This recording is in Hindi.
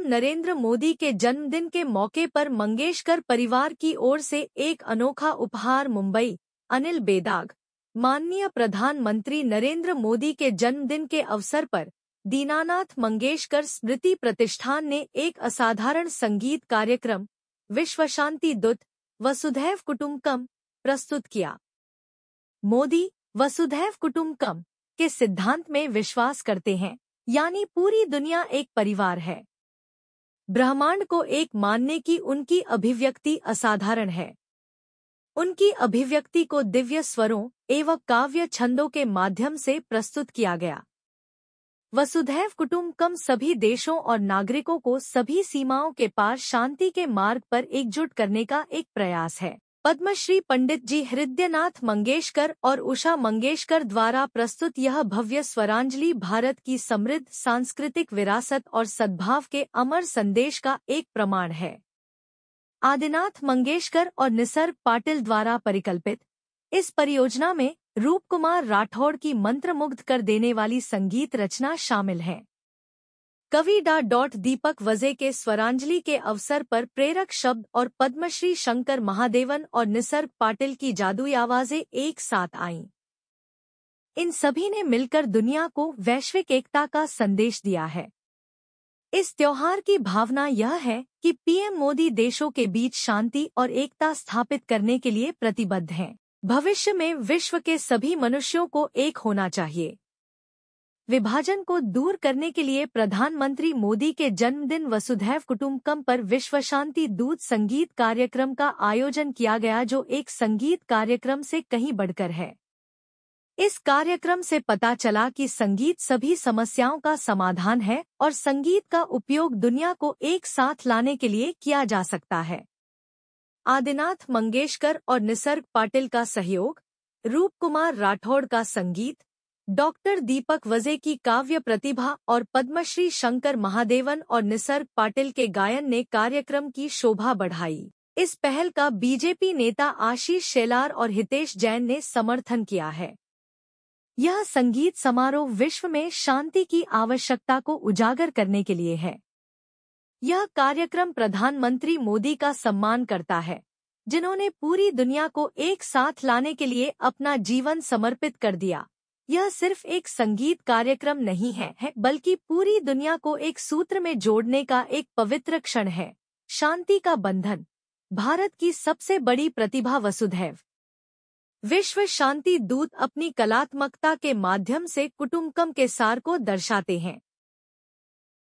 पीएम नरेंद्र मोदी के जन्मदिन के मौके पर मंगेशकर परिवार की ओर से एक अनोखा उपहार मुंबई अनिल बेदाग माननीय प्रधानमंत्री नरेंद्र मोदी के जन्मदिन के अवसर पर दीनानाथ मंगेशकर स्मृति प्रतिष्ठान ने एक असाधारण संगीत कार्यक्रम विश्व शांति दूत वसुधैव कुटुम्बकम प्रस्तुत किया मोदी वसुधैव कुटुम्बकम के सिद्धांत में विश्वास करते हैं यानी पूरी दुनिया एक परिवार है ब्रह्मांड को एक मानने की उनकी अभिव्यक्ति असाधारण है उनकी अभिव्यक्ति को दिव्य स्वरों एवं काव्य छंदों के माध्यम से प्रस्तुत किया गया वसुधैव कुटुम्बकम सभी देशों और नागरिकों को सभी सीमाओं के पार शांति के मार्ग पर एकजुट करने का एक प्रयास है पद्मश्री पंडित जी हृदयनाथ मंगेशकर और उषा मंगेशकर द्वारा प्रस्तुत यह भव्य स्वरांजलि भारत की समृद्ध सांस्कृतिक विरासत और सद्भाव के अमर संदेश का एक प्रमाण है आदिनाथ मंगेशकर और निसर्ग पाटिल द्वारा परिकल्पित इस परियोजना में रूप कुमार राठौड़ की मंत्रमुग्ध कर देने वाली संगीत रचना शामिल है कवि डा डॉट दीपक वजे के स्वरांजलि के अवसर पर प्रेरक शब्द और पद्मश्री शंकर महादेवन और निसर्ग पाटिल की जादुई आवाजें एक साथ आईं इन सभी ने मिलकर दुनिया को वैश्विक एकता का संदेश दिया है इस त्योहार की भावना यह है कि पीएम मोदी देशों के बीच शांति और एकता स्थापित करने के लिए प्रतिबद्ध हैं भविष्य में विश्व के सभी मनुष्यों को एक होना चाहिए विभाजन को दूर करने के लिए प्रधानमंत्री मोदी के जन्मदिन वसुधैव कुटुम्बकम पर विश्व शांति दूत संगीत कार्यक्रम का आयोजन किया गया जो एक संगीत कार्यक्रम से कहीं बढ़कर है इस कार्यक्रम से पता चला कि संगीत सभी समस्याओं का समाधान है और संगीत का उपयोग दुनिया को एक साथ लाने के लिए किया जा सकता है आदिनाथ मंगेशकर और निसर्ग पाटिल का सहयोग रूप कुमार राठौड़ का संगीत डॉक्टर दीपक वजे की काव्य प्रतिभा और पद्मश्री शंकर महादेवन और निसर्ग पाटिल के गायन ने कार्यक्रम की शोभा बढ़ाई इस पहल का बीजेपी नेता आशीष शेलार और हितेश जैन ने समर्थन किया है यह संगीत समारोह विश्व में शांति की आवश्यकता को उजागर करने के लिए है यह कार्यक्रम प्रधानमंत्री मोदी का सम्मान करता है जिन्होंने पूरी दुनिया को एक साथ लाने के लिए अपना जीवन समर्पित कर दिया यह सिर्फ एक संगीत कार्यक्रम नहीं है, है बल्कि पूरी दुनिया को एक सूत्र में जोड़ने का एक पवित्र क्षण है शांति का बंधन भारत की सबसे बड़ी प्रतिभा वसुधैव विश्व शांति दूत अपनी कलात्मकता के माध्यम से कुटुम्बकम के सार को दर्शाते हैं